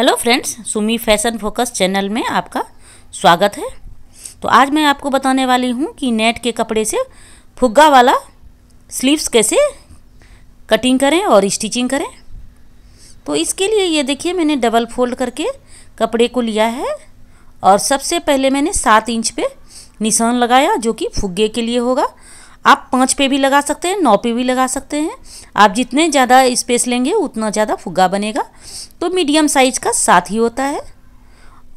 hello friends Sumi fashion focus channel में आपका स्वागत है तो आज मैं आपको बताने वाली हूँ कि नेट के कपड़े से फुग्गा वाला स्लीव्स कैसे कटिंग करें और स्टिचिंग करें तो इसके लिए ये देखिए मैंने डबल फोल्ड करके कपड़े को लिया है और सबसे पहले मैंने सात इंच पे निशान लगाया जो कि फुग्गे के लिए होगा आप पाँच पे भी लगा सकते हैं नौ पे भी लगा सकते हैं आप जितने ज़्यादा स्पेस लेंगे उतना ज़्यादा फुग्गा बनेगा तो मीडियम साइज का साथ ही होता है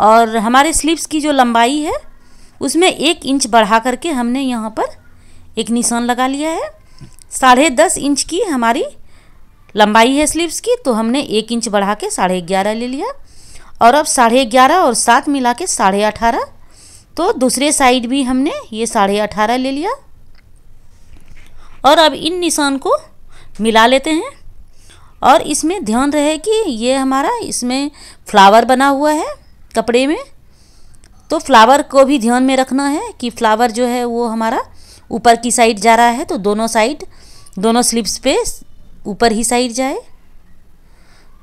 और हमारे स्लीव्स की जो लंबाई है उसमें एक इंच बढ़ा करके हमने यहाँ पर एक निशान लगा लिया है साढ़े दस इंच की हमारी लंबाई है स्लीव्स की तो हमने एक इंच बढ़ा के साढ़े ग्यारह ले लिया और अब साढ़े ग्यारह और सात मिला के साढ़े अठारह तो दूसरे साइड भी हमने ये साढ़े अठारह ले लिया और अब इन निशान को मिला लेते हैं और इसमें ध्यान रहे कि ये हमारा इसमें फ्लावर बना हुआ है कपड़े में तो फ्लावर को भी ध्यान में रखना है कि फ्लावर जो है वो हमारा ऊपर की साइड जा रहा है तो दोनों साइड दोनों स्लिप्स पे ऊपर ही साइड जाए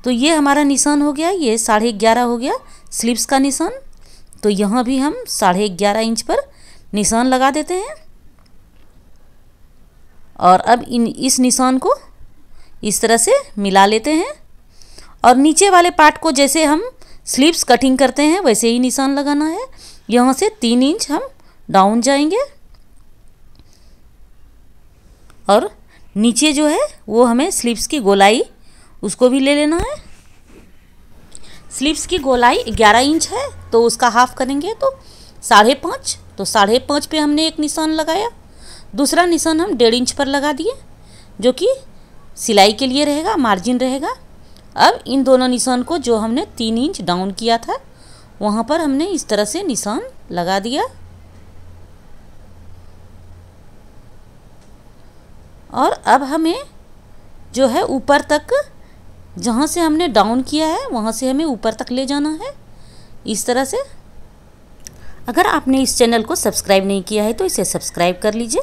तो ये हमारा निशान हो गया ये साढ़े ग्यारह हो गया स्लिप्स का निशान तो यहाँ भी हम साढ़े ग्यारह इंच पर निशान लगा देते हैं और अब इन इस निशान को इस तरह से मिला लेते हैं और नीचे वाले पार्ट को जैसे हम स्लीव्स कटिंग करते हैं वैसे ही निशान लगाना है यहाँ से तीन इंच हम डाउन जाएंगे और नीचे जो है वो हमें स्लीव्स की गोलाई उसको भी ले लेना है स्लीव्स की गोलाई ग्यारह इंच है तो उसका हाफ करेंगे तो साढ़े पाँच तो साढ़े पाँच पे हमने एक निशान लगाया दूसरा निशान हम डेढ़ इंच पर लगा दिए जो कि सिलाई के लिए रहेगा मार्जिन रहेगा अब इन दोनों निशान को जो हमने तीन इंच डाउन किया था वहाँ पर हमने इस तरह से निशान लगा दिया और अब हमें जो है ऊपर तक जहाँ से हमने डाउन किया है वहाँ से हमें ऊपर तक ले जाना है इस तरह से अगर आपने इस चैनल को सब्सक्राइब नहीं किया है तो इसे सब्सक्राइब कर लीजिए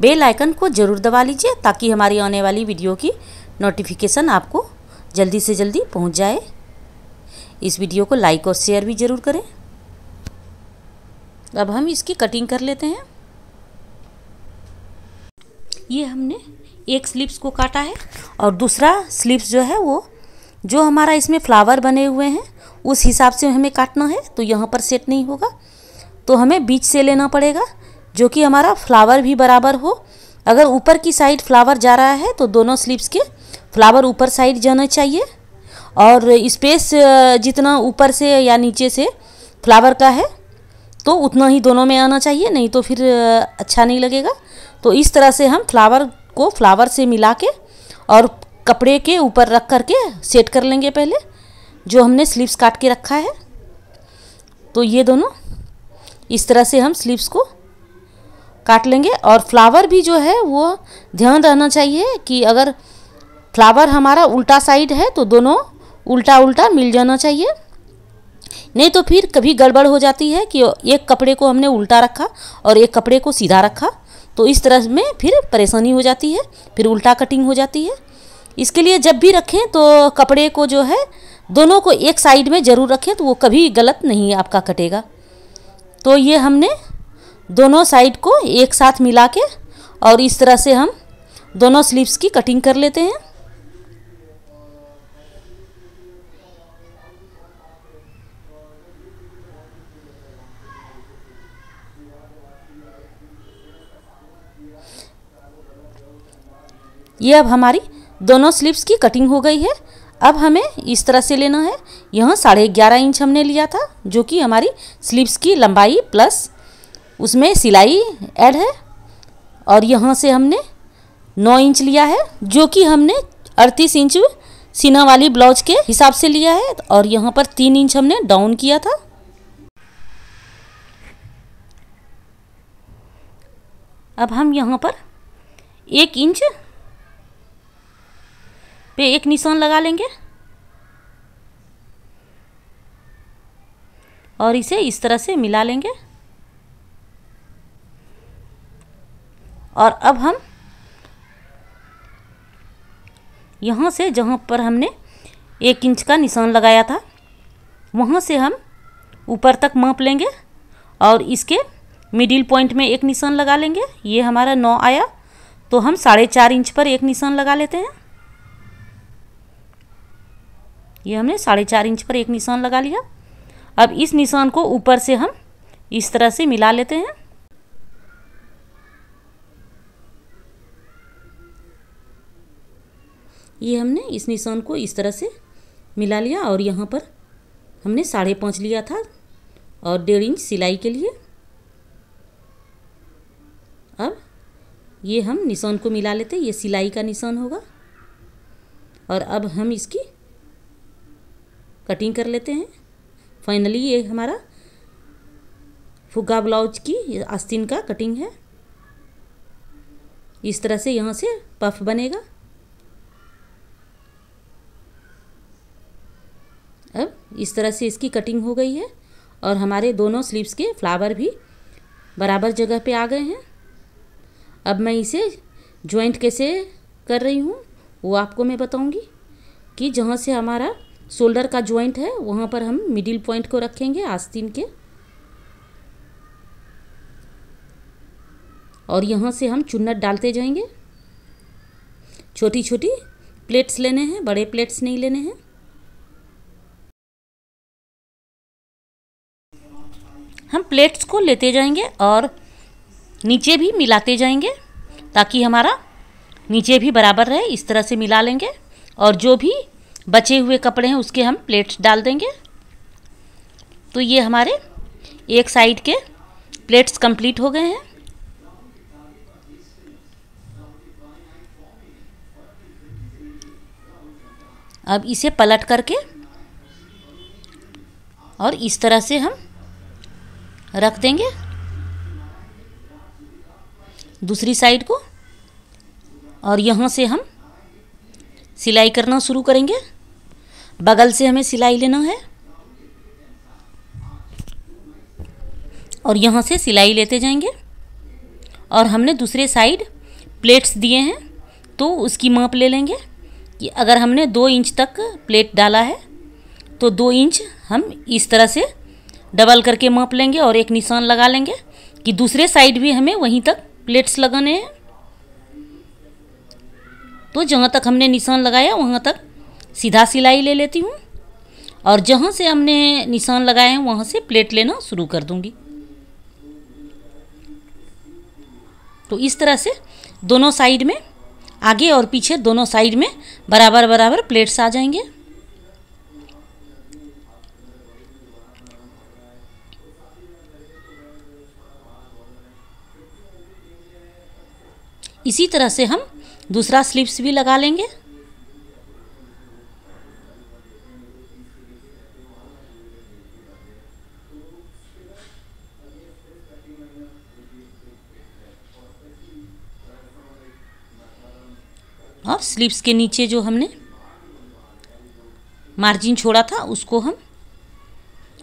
बेल आइकन को ज़रूर दबा लीजिए ताकि हमारी आने वाली वीडियो की नोटिफिकेशन आपको जल्दी से जल्दी पहुंच जाए इस वीडियो को लाइक और शेयर भी ज़रूर करें अब हम इसकी कटिंग कर लेते हैं ये हमने एक स्लिप्स को काटा है और दूसरा स्लिप्स जो है वो जो हमारा इसमें फ्लावर बने हुए हैं उस हिसाब से हमें काटना है तो यहाँ पर सेट नहीं होगा तो हमें बीच से लेना पड़ेगा जो कि हमारा फ्लावर भी बराबर हो अगर ऊपर की साइड फ्लावर जा रहा है तो दोनों स्लीप्स के फ्लावर ऊपर साइड जाना चाहिए और स्पेस जितना ऊपर से या नीचे से फ्लावर का है तो उतना ही दोनों में आना चाहिए नहीं तो फिर अच्छा नहीं लगेगा तो इस तरह से हम फ्लावर को फ्लावर से मिला के और कपड़े के ऊपर रख कर के सेट कर लेंगे पहले जो हमने स्लीव्स काट के रखा है तो ये दोनों इस तरह से हम स्लीव्स को काट लेंगे और फ्लावर भी जो है वो ध्यान रहना चाहिए कि अगर फ्लावर हमारा उल्टा साइड है तो दोनों उल्टा उल्टा मिल जाना चाहिए नहीं तो फिर कभी गड़बड़ हो जाती है कि एक कपड़े को हमने उल्टा रखा और एक कपड़े को सीधा रखा तो इस तरह में फिर परेशानी हो जाती है फिर उल्टा कटिंग हो जाती है इसके लिए जब भी रखें तो कपड़े को जो है दोनों को एक साइड में ज़रूर रखें तो वो कभी गलत नहीं आपका कटेगा तो ये हमने दोनों साइड को एक साथ मिला के और इस तरह से हम दोनों स्लीव्स की कटिंग कर लेते हैं ये अब हमारी दोनों स्लीव्स की कटिंग हो गई है अब हमें इस तरह से लेना है यहाँ साढ़े ग्यारह इंच हमने लिया था जो कि हमारी स्लीव्स की लंबाई प्लस उसमें सिलाई ऐड है और यहाँ से हमने नौ इंच लिया है जो कि हमने अड़तीस इंच सीना वाली ब्लाउज के हिसाब से लिया है और यहाँ पर तीन इंच हमने डाउन किया था अब हम यहाँ पर एक इंच पे एक निशान लगा लेंगे और इसे इस तरह से मिला लेंगे और अब हम यहाँ से जहाँ पर हमने एक इंच का निशान लगाया था वहाँ से हम ऊपर तक माप लेंगे और इसके मिडिल पॉइंट में एक निशान लगा लेंगे ये हमारा नौ आया तो हम साढ़े चार इंच पर एक निशान लगा लेते हैं ये हमने साढ़े चार इंच पर एक निशान लगा लिया अब इस निशान को ऊपर से हम इस तरह से मिला लेते हैं ये हमने इस निशान को इस तरह से मिला लिया और यहाँ पर हमने साढ़े पाँच लिया था और डेढ़ इंच सिलाई के लिए अब ये हम निशान को मिला लेते ये सिलाई का निशान होगा और अब हम इसकी कटिंग कर लेते हैं फाइनली ये हमारा फुगा ब्लाउज की आस्तीन का कटिंग है इस तरह से यहाँ से पफ बनेगा इस तरह से इसकी कटिंग हो गई है और हमारे दोनों स्लीव्स के फ्लावर भी बराबर जगह पे आ गए हैं अब मैं इसे जॉइंट कैसे कर रही हूँ वो आपको मैं बताऊँगी कि जहाँ से हमारा शोल्डर का जॉइंट है वहाँ पर हम मिडिल पॉइंट को रखेंगे आस्तीन के और यहाँ से हम चुन्नट डालते जाएंगे छोटी छोटी प्लेट्स लेने हैं बड़े प्लेट्स नहीं लेने हैं हम प्लेट्स को लेते जाएंगे और नीचे भी मिलाते जाएंगे ताकि हमारा नीचे भी बराबर रहे इस तरह से मिला लेंगे और जो भी बचे हुए कपड़े हैं उसके हम प्लेट्स डाल देंगे तो ये हमारे एक साइड के प्लेट्स कंप्लीट हो गए हैं अब इसे पलट करके और इस तरह से हम रख देंगे दूसरी साइड को और यहाँ से हम सिलाई करना शुरू करेंगे बगल से हमें सिलाई लेना है और यहाँ से सिलाई लेते जाएंगे और हमने दूसरे साइड प्लेट्स दिए हैं तो उसकी माप ले लेंगे कि अगर हमने दो इंच तक प्लेट डाला है तो दो इंच हम इस तरह से डबल करके माप लेंगे और एक निशान लगा लेंगे कि दूसरे साइड भी हमें वहीं तक प्लेट्स लगाने हैं तो जहाँ तक हमने निशान लगाया वहाँ तक सीधा सिलाई ले लेती हूँ और जहाँ से हमने निशान लगाए हैं वहाँ से प्लेट लेना शुरू कर दूँगी तो इस तरह से दोनों साइड में आगे और पीछे दोनों साइड में बराबर बराबर प्लेट्स आ जाएंगे इसी तरह से हम दूसरा स्लीव्स भी लगा लेंगे और स्लीव्स के नीचे जो हमने मार्जिन छोड़ा था उसको हम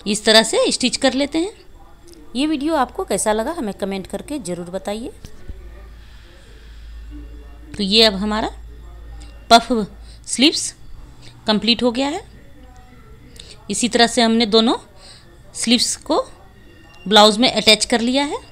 इस तरह से स्टिच कर लेते हैं ये वीडियो आपको कैसा लगा हमें कमेंट करके ज़रूर बताइए तो ये अब हमारा पफ स्लीव्स कंप्लीट हो गया है इसी तरह से हमने दोनों स्लीव्स को ब्लाउज़ में अटैच कर लिया है